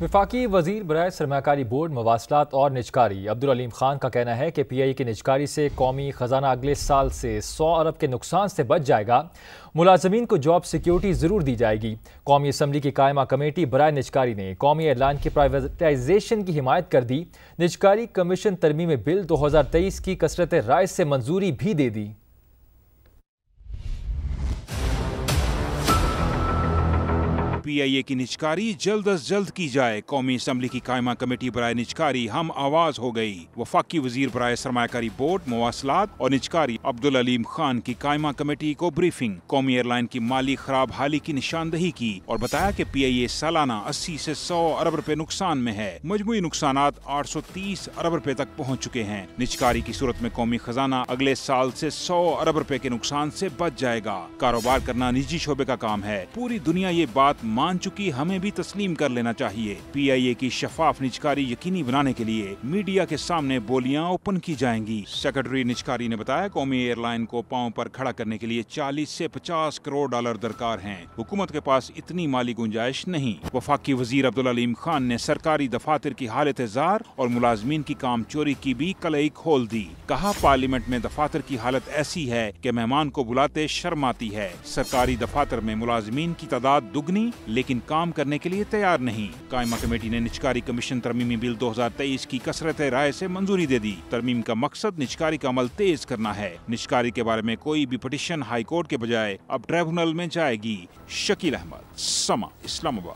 विफाकी वजीर बरए सरमाकारी बोर्ड मवासलात और निजकारी अब्दुल अलीम खान का कहना है कि पी आई की निजकारी से कौमी ख़जाना अगले साल से सौ अरब के नुकसान से बच जाएगा मुलाजमीन को जॉब सिक्योरिटी ज़रूर दी जाएगी कौमी असम्बली की कायमा कमेटी बरए निजकारी ने कौमी एयरलाइन की प्राइवेटाइजेशन की हिमायत कर दी निजकारी कमीशन तरमीम बिल दो हज़ार तेईस की कसरत राय से मंजूरी भी दे दी पीआईए की निचकारी जल्द अज जल्द की जाए कौमी असम्बली की कायमा कमेटी बरए निचकारी हम आवाज हो गई वफाकी वजीर बरए सरमाकारी बोर्ड मवासलात और निचकारी अब्दुल अलीम खान की कायमा कमेटी को ब्रीफिंग कौमी एयरलाइन की माली खराब हाली की निशानदही की और बताया की पी आई ए सालाना अस्सी ऐसी सौ अरब रूपए नुकसान में है मजमू नुकसान आठ सौ तीस अरब रूपए तक पहुँच चुके हैं निचकारी की सूरत में कौमी खजाना अगले साल ऐसी सौ अरब रूपए के नुकसान ऐसी बच जाएगा कारोबार करना निजी शोबे का काम है पूरी दुनिया ये बात मान चुकी हमें भी तस्लीम कर लेना चाहिए पीआईए की शफाफ निचकारी यकीनी बनाने के लिए मीडिया के सामने बोलियां ओपन की जाएंगी सेक्रेटरी निचकारी ने बताया कौमी एयरलाइन को पाँव पर खड़ा करने के लिए चालीस ऐसी पचास करोड़ डॉलर दरकार है हुकूमत के पास इतनी माली गुंजाइश नहीं वफाकी वजीर अब्दुल अलीम खान ने सरकारी दफातर की हालत इजार और मुलाजमीन की काम चोरी की भी कलई खोल दी कहा पार्लियामेंट में दफातर की हालत ऐसी है की मेहमान को बुलाते शर्म आती है सरकारी दफातर में मुलाजमीन की तादाद दुगनी लेकिन काम करने के लिए तैयार नहीं कायमा कमेटी ने निचकारी कमीशन तरमीमी बिल 2023 की कसरत राय से मंजूरी दे दी तरमीम का मकसद निचकारी का अमल तेज करना है निचकारी के बारे में कोई भी पटिशन हाईकोर्ट के बजाय अब ट्रिब्यूनल में जाएगी शकील अहमद समा इस्लामाबाद